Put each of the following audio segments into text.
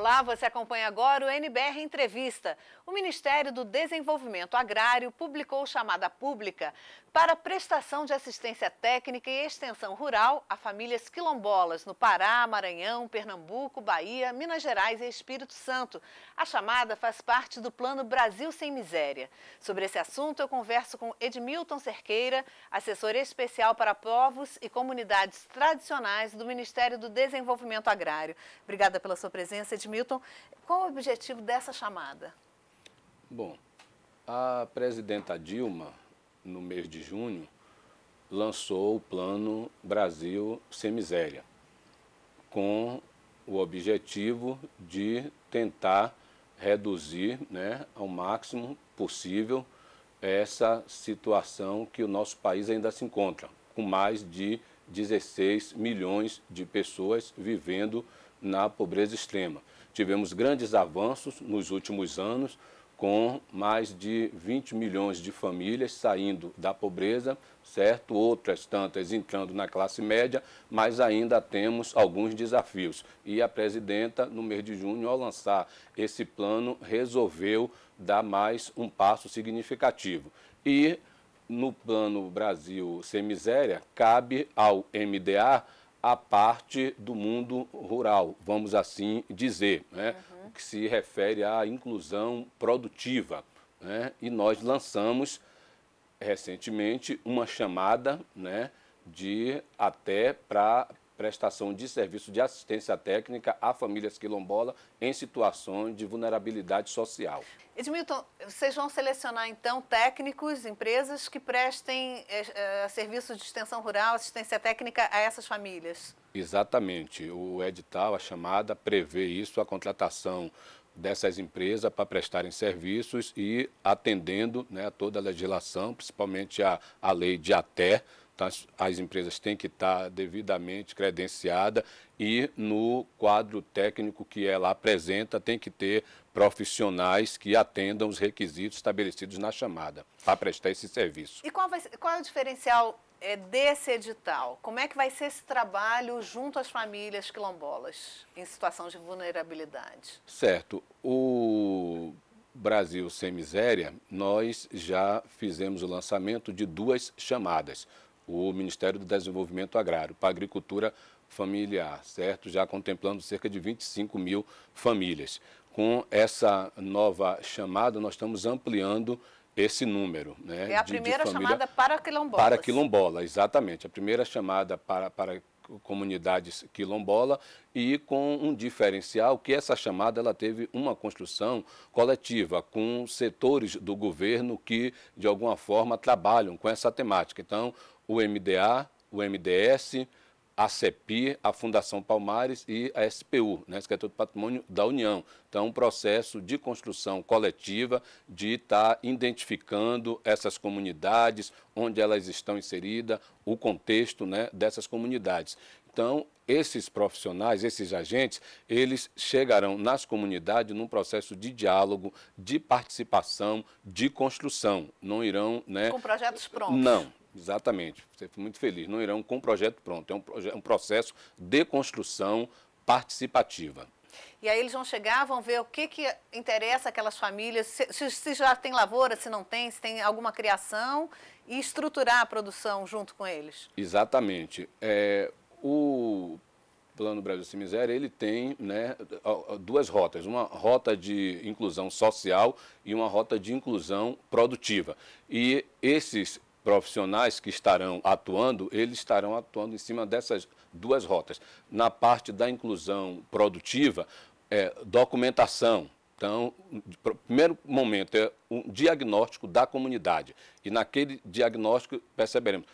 Olá, você acompanha agora o NBR Entrevista. O Ministério do Desenvolvimento Agrário publicou chamada pública para prestação de assistência técnica e extensão rural a famílias quilombolas no Pará, Maranhão, Pernambuco, Bahia, Minas Gerais e Espírito Santo. A chamada faz parte do Plano Brasil Sem Miséria. Sobre esse assunto, eu converso com Edmilton Cerqueira, assessor especial para povos e comunidades tradicionais do Ministério do Desenvolvimento Agrário. Obrigada pela sua presença, Edmilton. Qual o objetivo dessa chamada? Bom, a presidenta Dilma no mês de junho, lançou o Plano Brasil Sem Miséria, com o objetivo de tentar reduzir né, ao máximo possível essa situação que o nosso país ainda se encontra, com mais de 16 milhões de pessoas vivendo na pobreza extrema. Tivemos grandes avanços nos últimos anos, com mais de 20 milhões de famílias saindo da pobreza, certo? Outras tantas entrando na classe média, mas ainda temos alguns desafios. E a presidenta, no mês de junho, ao lançar esse plano, resolveu dar mais um passo significativo. E no plano Brasil Sem Miséria, cabe ao MDA a parte do mundo rural, vamos assim dizer. Né? uhum. que se refere à inclusão produtiva. Né? E nós lançamos recentemente uma chamada né, de até para prestação de serviço de assistência técnica a famílias quilombolas em situação de vulnerabilidade social. Edmilton, vocês vão selecionar então técnicos, empresas que prestem eh, eh serviço de extensão rural, assistência técnica a essas famílias? Exatamente. O edital, a chamada, prevê isso, a contratação dessas empresas para prestarem serviços e atendendo né, a toda a legislação, principalmente a, a lei de até. Então, as, as empresas têm que estar devidamente credenciadas e no quadro técnico que ela apresenta tem que ter profissionais que atendam os requisitos estabelecidos na chamada para prestar esse serviço. E qual, vai, qual é o diferencial é, desse edital? Como é que vai ser esse trabalho junto às famílias quilombolas em situação de vulnerabilidade? Certo. O Brasil Sem Miséria, nós já fizemos o lançamento de duas chamadas. O Ministério do Desenvolvimento Agrário para a Agricultura Familiar, certo? Já contemplando cerca de 25 mil famílias. Com essa nova chamada, nós estamos ampliando esse número. Né, é a de, primeira de família, chamada para quilombola. Para quilombola, exatamente. A primeira chamada para, para comunidades quilombola e com um diferencial que essa chamada ela teve uma construção coletiva com setores do governo que de alguma forma trabalham com essa temática. Então, o MDA, o MDS, a CEPI, a Fundação Palmares e a SPU, né, Secretaria do Patrimônio da União. Então, é um processo de construção coletiva de estar tá identificando essas comunidades, onde elas estão inseridas, o contexto né, dessas comunidades. Então, esses profissionais, esses agentes, eles chegarão nas comunidades num processo de diálogo, de participação, de construção. Não irão, né? Com projetos prontos. Não, Exatamente, você foi muito feliz. Não irão com um projeto pronto, é um, proje é um processo de construção participativa. E aí eles vão chegar, vão ver o que, que interessa aquelas famílias, se, se, já tem lavoura, se não tem, se tem alguma criação, e estruturar a produção junto com eles. Exatamente. É, o Plano Brasil Sem Miséria, ele tem né, duas rotas, uma rota de inclusão social e uma rota de inclusão produtiva. E esses profissionais que estarão atuando, eles estarão atuando em cima dessas duas rotas. Na parte da inclusão produtiva, é, documentação. Então, primeiro momento é um diagnóstico da comunidade. E naquele diagnóstico perceberemos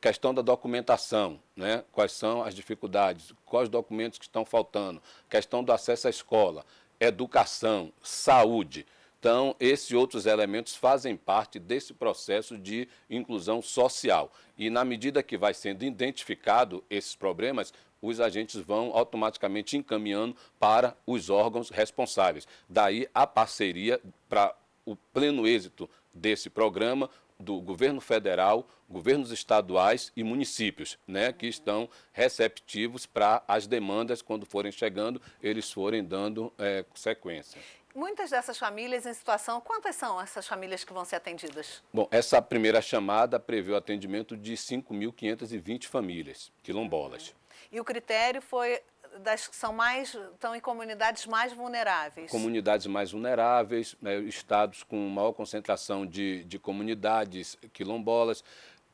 questão da documentação, né? quais são as dificuldades, quais documentos que estão faltando, questão do acesso à escola, educação, saúde. Então, esses outros elementos fazem parte desse processo de inclusão social. E na medida que vai sendo identificado esses problemas, os agentes vão automaticamente encaminhando para os órgãos responsáveis. Daí a parceria para o pleno êxito desse programa do governo federal, governos estaduais e municípios, né, que estão receptivos para as demandas quando forem chegando, eles forem dando é, sequência. Muitas dessas famílias em situação, quantas são essas famílias que vão ser atendidas? Bom, essa primeira chamada prevê o atendimento de 5.520 famílias quilombolas. É. E o critério foi das que são mais, estão em comunidades mais vulneráveis? Comunidades mais vulneráveis, né, estados com maior concentração de, de comunidades quilombolas,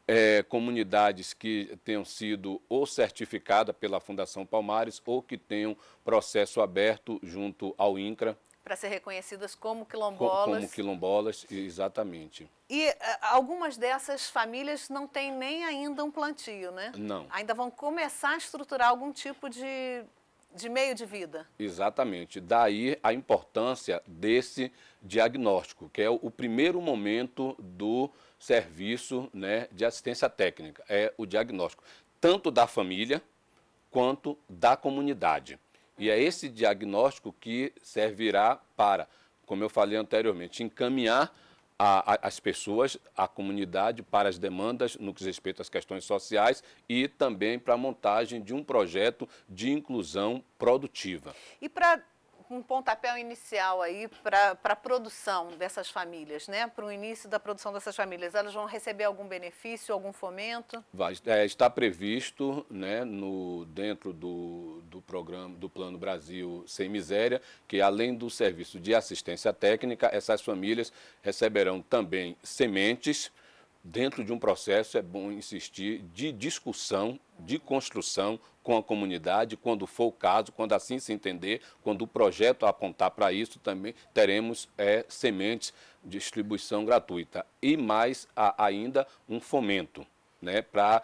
é, comunidades que tenham sido ou certificadas pela Fundação Palmares ou que tenham processo aberto junto ao INCRA, para ser reconhecidas como quilombolas. Como, quilombolas, exatamente. E eh, algumas dessas famílias não têm nem ainda um plantio, né? Não. Ainda vão começar a estruturar algum tipo de, de meio de vida. Exatamente. Daí a importância desse diagnóstico, que é o, o primeiro momento do serviço né, de assistência técnica, é o diagnóstico, tanto da família quanto da comunidade. E é esse diagnóstico que servirá para, como eu falei anteriormente, encaminhar a, a, as pessoas, a comunidade, para as demandas no que diz respeito às questões sociais e também para a montagem de um projeto de inclusão produtiva. E para um pontapé inicial aí para a produção dessas famílias, né? Para o início da produção dessas famílias, elas vão receber algum benefício, algum fomento? Vai, é, está previsto, né, no dentro do, do programa do Plano Brasil Sem Miséria, que além do serviço de assistência técnica, essas famílias receberão também sementes dentro de um processo, é bom insistir, de discussão, de construção com a comunidade, quando for o caso, quando assim se entender, quando o projeto apontar para isso, também teremos é, sementes de distribuição gratuita. E mais a, ainda um fomento né, para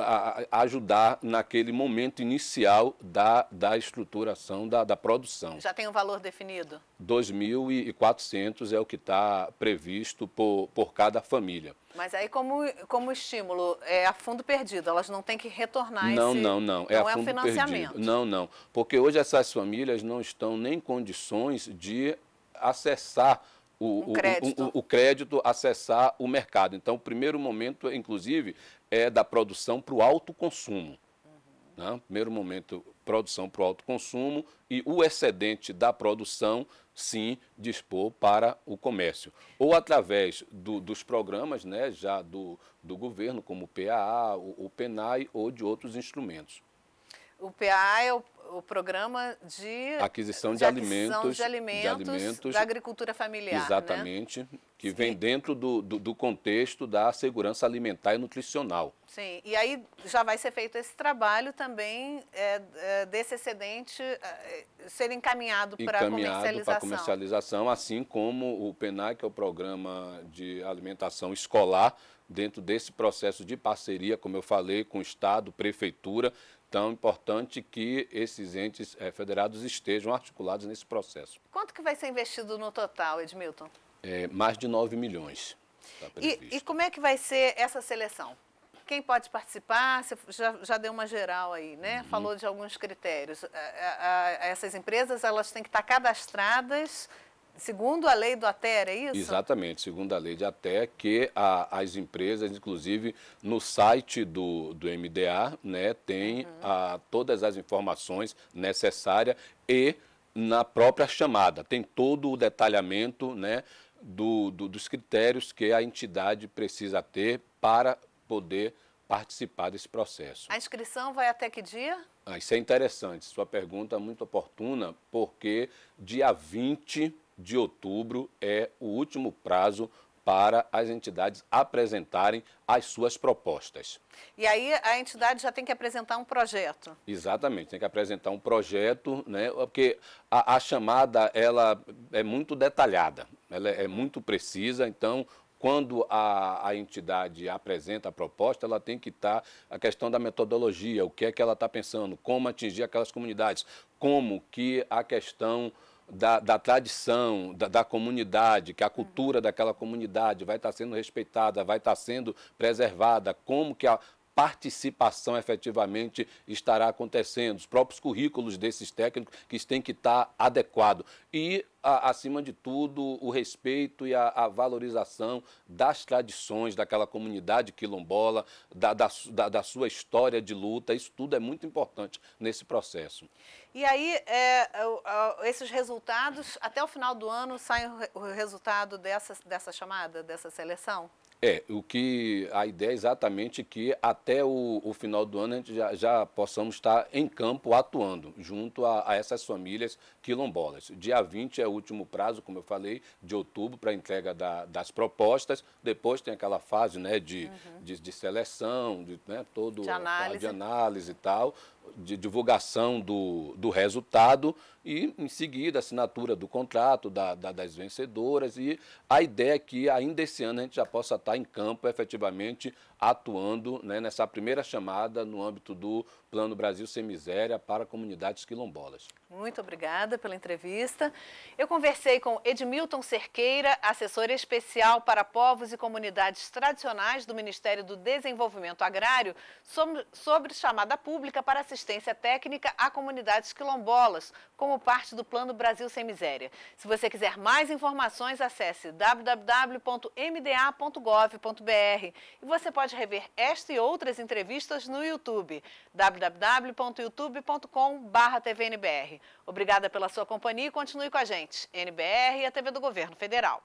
a, a ajudar naquele momento inicial da, da estruturação, da, da produção. Já tem um valor definido? 2.400 é o que está previsto por, por cada família. Mas aí, como, como estímulo, é a fundo perdido, elas não têm que retornar não, esse... Não, não, é não. É não a fundo é financiamento. Perdido. Não, não. Porque hoje essas famílias não estão nem em condições de acessar o, um crédito. O, o, o, crédito acessar o mercado. Então, o primeiro momento, inclusive, é da produção para o autoconsumo. Uhum. Né? Primeiro momento, produção para o autoconsumo e o excedente da produção, sim, dispor para o comércio. Ou através do, dos programas né, já do, do governo, como o PAA, o, o PENAI ou de outros instrumentos. O PAA é o, o programa de aquisição de, de alimentos, de alimentos, de alimentos da agricultura familiar. Né? Exatamente, né? que Sim. vem dentro do, do, do, contexto da segurança alimentar e nutricional. Sim, e aí já vai ser feito esse trabalho também é, é desse excedente é, ser encaminhado para a comercialização. para comercialização, assim como o PENAI, que é o Programa de Alimentação Escolar, dentro desse processo de parceria, como eu falei, com o Estado, Prefeitura, então, é importante que esses entes é, federados estejam articulados nesse processo. Quanto que vai ser investido no total, Edmilton? É, mais de 9 milhões. Tá e, e, como é que vai ser essa seleção? Quem pode participar? Você já, já deu uma geral aí, né? Uhum. Falou de alguns critérios. A, a, a essas empresas, elas têm que estar cadastradas Segundo a lei do ATER, é isso? Exatamente, segundo a lei de ATER, que a, as empresas, inclusive no site do, do MDA, né, tem uhum. a, todas as informações necessárias e na própria chamada. Tem todo o detalhamento né, do, do, dos critérios que a entidade precisa ter para poder participar desse processo. A inscrição vai até que dia? Ah, isso é interessante. Sua pergunta é muito oportuna, porque dia 20 de outubro é o último prazo para as entidades apresentarem as suas propostas. E aí a entidade já tem que apresentar um projeto. Exatamente, tem que apresentar um projeto, né? Porque a, a chamada ela é muito detalhada, ela é, é muito precisa, então quando a, a, entidade apresenta a proposta, ela tem que estar tá a questão da metodologia, o que é que ela está pensando, como atingir aquelas comunidades, como que a questão da, da tradição, da, da, comunidade, que a cultura daquela comunidade vai estar sendo respeitada, vai estar sendo preservada, como que a participação efetivamente estará acontecendo, os próprios currículos desses técnicos que têm que estar adequados. E a, acima de tudo, o respeito e a, a, valorização das tradições daquela comunidade quilombola, da, da, da, sua história de luta. Isso tudo é muito importante nesse processo. E aí, é, é esses resultados, até o final do ano, sai o resultado dessa, dessa chamada, dessa seleção? É, o que a ideia é exatamente que até o, o final do ano a gente já, já, possamos estar em campo atuando junto a, a essas famílias quilombolas. Dia 20 é o último prazo, como eu falei, de outubro para entrega da, das propostas. Depois tem aquela fase né, de, uhum. de, de, seleção, de né, todo de análise. de análise e tal de divulgação do, do resultado e, em seguida, assinatura do contrato da, da, das vencedoras. E a ideia é que ainda esse ano a gente já possa estar em campo, efetivamente atuando né, nessa primeira chamada no âmbito do Plano Brasil Sem Miséria para comunidades quilombolas. Muito obrigada pela entrevista. Eu conversei com Edmilton Cerqueira, assessor especial para povos e comunidades tradicionais do Ministério do Desenvolvimento Agrário, sobre, sobre chamada pública para assistir assistência técnica a comunidades quilombolas, como parte do Plano Brasil Sem Miséria. Se você quiser mais informações, acesse www.mda.gov.br e você pode rever esta e outras entrevistas no YouTube, www.youtube.com.br. Obrigada pela sua companhia e continue com a gente, NBR e a TV do Governo Federal.